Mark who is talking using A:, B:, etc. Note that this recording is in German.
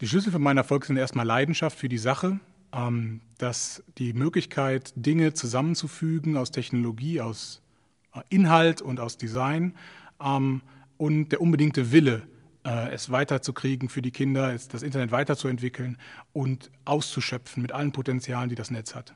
A: Die Schlüssel für meinen Erfolg sind erstmal Leidenschaft für die Sache, ähm, dass die Möglichkeit, Dinge zusammenzufügen aus Technologie, aus äh, Inhalt und aus Design ähm, und der unbedingte Wille, äh, es weiterzukriegen für die Kinder, das Internet weiterzuentwickeln und auszuschöpfen mit allen Potenzialen, die das Netz hat.